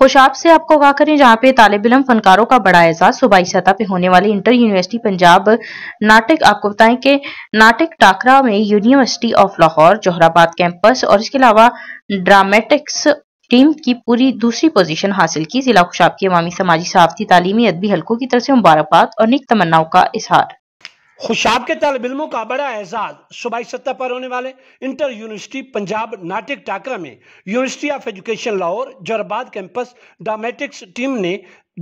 खुशाब से आपको आगा करें जहाँ पे तालब इलम फनकारों का बड़ा एजाज सूबाई सतह पे होने वाली इंटर यूनिवर्सिटी पंजाब नाटक आपको बताएं कि नाटक टाकरा में university of Lahore Jauharabad campus और इसके अलावा ड्रामेटिक्स टीम की पूरी दूसरी पोजीशन हासिल की जिला खुशाब के अवामी समाजी सहाफती तालीमी अदबी हलकों की तरफ से मुबारकबाद और निक तमन्नाओं का इजहार खुशाब के तलब इलमों का बड़ा एजाज सूबाई सतह पर होने वाले इंटर यूनिवर्सिटी पंजाब नाटिक टाकरा में university of education Lahore Jauharabad campus dramatics team ने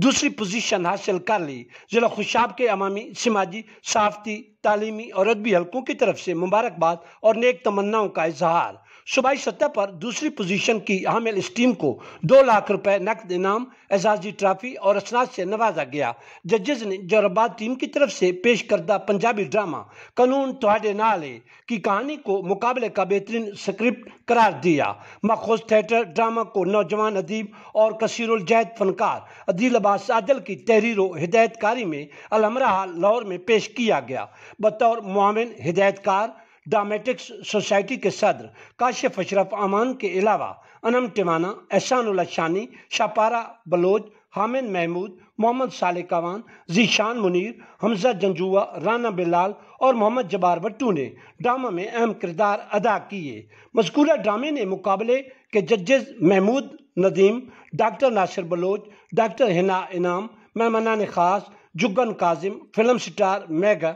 दूसरी पोजीशन हासिल कर ली ज़िला खुशाब के अवामी समाजी सहाफ़ती तालीमी और अदबी हलकों की तरफ से मुबारकबाद और नेक तमन्नाओं का इजहार सूबाई सतह पर दूसरी पोजीशन की हामिल इस टीम को दो लाख रुपए नकद इनाम एजाजी ट्रॉफी और असनाद से नवाजा गया जजेज ने जोराबाद टीम की तरफ से पेश करदा पंजाबी ड्रामा कानून तोड़े नाले की कहानी को मुकाबले का बेहतरीन स्क्रिप्ट करार दिया मखोज थिएटर ड्रामा को नौजवान अदीब और जैद फनकार अदील शहबाज साजल की तहरीर हिदायतकारी में अलमरा हाल लाहौर में पेश किया गया बतौर मामिन हिदायतकार डामेटिक्स सोसाइटी के सदर काशिफ अशरफ अमान के अलावा अनम टिवाना एहसान शानी शापारा बलोच हामिद महमूद मोहम्मद साले कवान जीशान मुनीर हमजा जंजुआ राना बिलाल और मोहम्मद जबार बट्टू ने ड्रामा में अहम किरदार अदा किए मस्कूरा ड्रामे ने मुकाबले के जजेज महमूद नदीम डॉक्टर नासिर बलोच डॉक्टर हिना इनाम मेहमान ख़ास जुगन काजिम फिल्म स्टार मेगा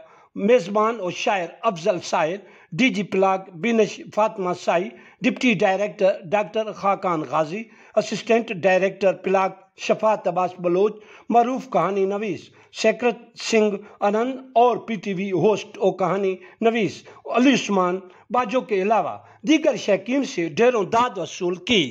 मेज़बान और शायर अफजल शायर डीजी प्लाक बिनश फातमा साई deputy director doctor Khaqan Ghazi assistant director PLAC Shifa तबास बलोच मरूफ कहानी नवीस सेक्रत सिंह अनंत और पीटीवी होस्ट और कहानी नवीस अली उस्मान बाजो के अलावा दीगर शकीन से ढेरों दाद वसूल की